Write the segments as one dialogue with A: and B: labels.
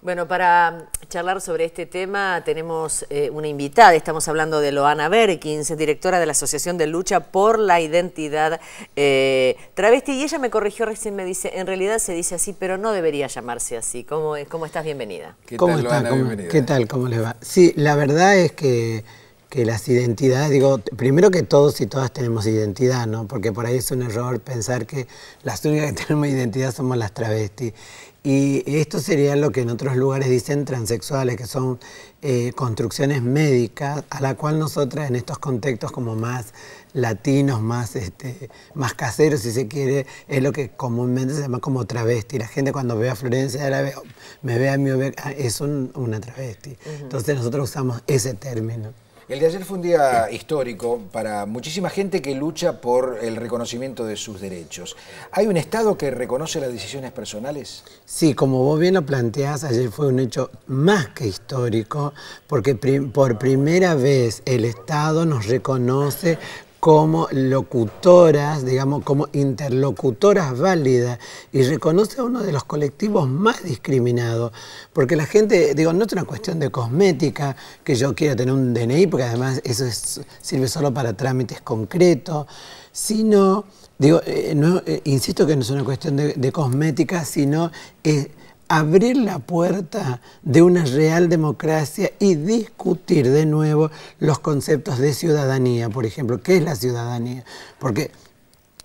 A: Bueno, para charlar sobre este tema tenemos eh, una invitada. Estamos hablando de Loana Berkins, directora de la Asociación de Lucha por la Identidad eh, Travesti. Y ella me corrigió recién, me dice, en realidad se dice así, pero no debería llamarse así. ¿Cómo, estás? Bienvenida. ¿Qué ¿Cómo tal, Loana? ¿Qué
B: tal? ¿Cómo le va? Sí, la verdad es que que las identidades, digo, primero que todos y todas tenemos identidad, ¿no? Porque por ahí es un error pensar que las únicas que tenemos identidad somos las travestis. Y esto sería lo que en otros lugares dicen transexuales, que son eh, construcciones médicas, a la cual nosotras en estos contextos como más latinos, más, este, más caseros, si se quiere, es lo que comúnmente se llama como travesti. La gente cuando ve a Florencia la me ve a mí, ah, es una travesti. Entonces nosotros usamos ese término. El de ayer fue un día histórico para muchísima gente que lucha por el reconocimiento de sus derechos. ¿Hay un Estado que reconoce las decisiones personales? Sí, como vos bien lo planteás, ayer fue un hecho más que histórico, porque por primera vez el Estado nos reconoce como locutoras, digamos, como interlocutoras válidas y reconoce a uno de los colectivos más discriminados, porque la gente, digo, no es una cuestión de cosmética, que yo quiera tener un DNI, porque además eso sirve solo para trámites concretos, sino, digo, eh, eh, insisto que no es una cuestión de, de cosmética, sino es abrir la puerta de una real democracia y discutir de nuevo los conceptos de ciudadanía, por ejemplo, ¿qué es la ciudadanía? Porque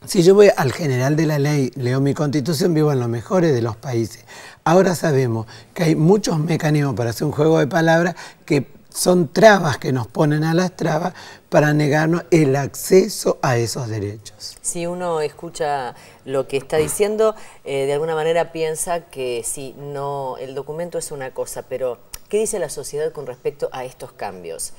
B: si yo voy al general de la ley, leo mi constitución, vivo en los mejores de los países. Ahora sabemos que hay muchos mecanismos para hacer un juego de palabras que son trabas que nos ponen a las trabas para negarnos el acceso a esos derechos.
A: Si uno escucha lo que está diciendo, eh, de alguna manera piensa que sí, no, el documento es una cosa, pero ¿qué dice la sociedad con respecto a estos cambios?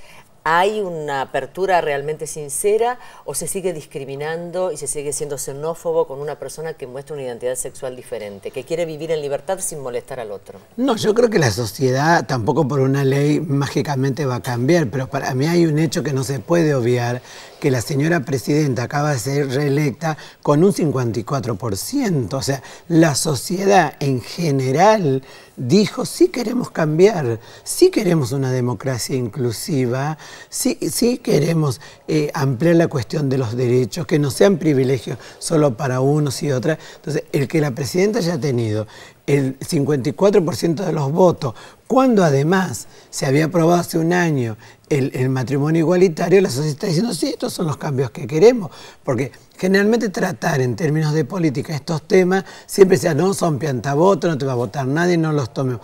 A: ¿Hay una apertura realmente sincera o se sigue discriminando y se sigue siendo xenófobo con una persona que muestra una identidad sexual diferente, que quiere vivir en libertad sin molestar al otro?
B: No, yo creo que la sociedad tampoco por una ley mágicamente va a cambiar, pero para mí hay un hecho que no se puede obviar, que la señora presidenta acaba de ser reelecta con un 54%. O sea, la sociedad en general dijo, sí queremos cambiar, sí queremos una democracia inclusiva, sí, sí queremos eh, ampliar la cuestión de los derechos, que no sean privilegios solo para unos y otras. Entonces, el que la presidenta haya tenido el 54% de los votos cuando además se había aprobado hace un año el, matrimonio igualitario, la sociedad está diciendo, sí, estos son los cambios que queremos, porque Generalmente tratar en términos de política estos temas siempre sea no son piantaboto, no te va a votar nadie, no los tomemos.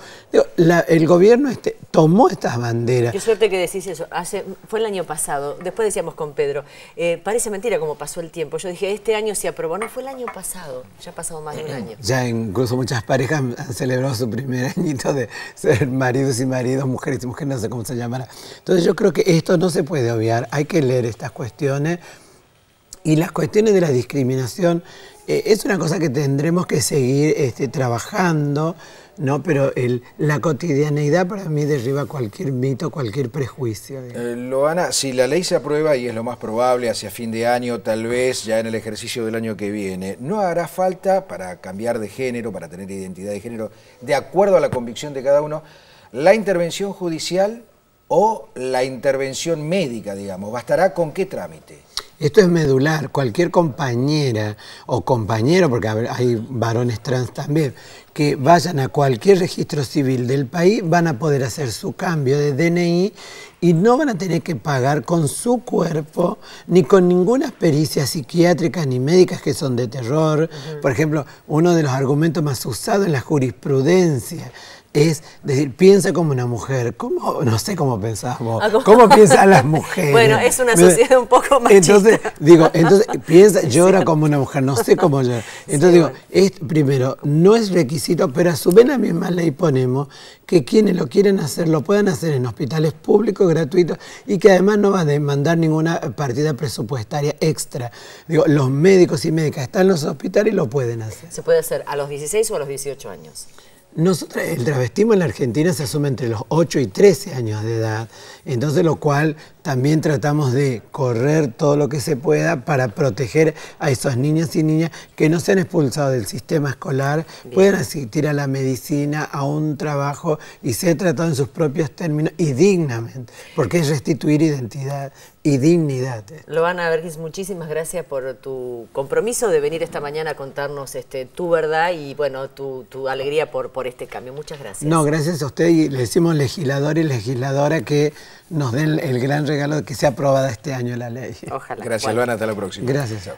B: el gobierno este tomó estas banderas. Qué
A: suerte que decís eso. Hace, fue el año pasado, después decíamos con Pedro, eh, parece mentira cómo pasó el tiempo. Yo dije, este año se aprobó, no fue el año pasado, ya ha pasado más de un eh, año. Ya
B: incluso muchas parejas han celebrado su primer añito de ser maridos y maridos, mujeres y mujeres, no sé cómo se llamará. Entonces yo creo que esto no se puede obviar, hay que leer estas cuestiones y las cuestiones de la discriminación eh, es una cosa que tendremos que seguir este, trabajando, ¿no? pero la cotidianeidad para mí derriba cualquier mito, cualquier prejuicio. Eh, Loana, si la ley se aprueba, y es lo más probable, hacia fin de año, tal vez ya en el ejercicio del año que viene, ¿no hará falta para cambiar de género, para tener identidad de género, de acuerdo a la convicción de cada uno, la intervención judicial o la intervención médica, digamos? ¿Bastará con qué trámite? Esto es medular. Cualquier compañera o compañero, porque hay varones trans también, que vayan a cualquier registro civil del país, van a poder hacer su cambio de DNI y no van a tener que pagar con su cuerpo ni con ninguna pericia psiquiátrica ni médicas que son de terror. Por ejemplo, uno de los argumentos más usados en la jurisprudencia es decir, piensa como una mujer. ¿Cómo? No sé cómo pensás vos. Ah, ¿Cómo, piensan las mujeres? bueno, es una sociedad un poco machista digo, entonces piensa, llora como una mujer, no sé cómo llora. Entonces digo, es, primero, no es requisito, pero a su vez la misma ley ponemos que quienes lo quieren hacer, lo puedan hacer en hospitales públicos, gratuitos, y que además no va a demandar ninguna partida presupuestaria extra. Digo, los médicos y médicas están en los hospitales y lo pueden hacer.
A: ¿Se puede hacer a los 16 o a los 18 años?
B: Nosotros, el travestismo en la Argentina se asume entre los 8 y 13 años de edad, entonces lo cual también tratamos de correr todo lo que se pueda para proteger a esos niñas y niñas que no se han expulsado del sistema escolar, puedan pueden asistir a la medicina, a un trabajo y ser tratado en sus propios términos y dignamente, porque es restituir identidad y dignidad.
A: Loana Vergis, muchísimas gracias por tu compromiso de venir esta mañana a contarnos este, tu verdad y bueno, tu, alegría por, por este cambio. Muchas gracias. No,
B: gracias a usted y le decimos legislador y legisladora que nos den el gran regalo de que sea aprobada este año la ley. Ojalá. Gracias, Luana. Hasta la próxima. Gracias.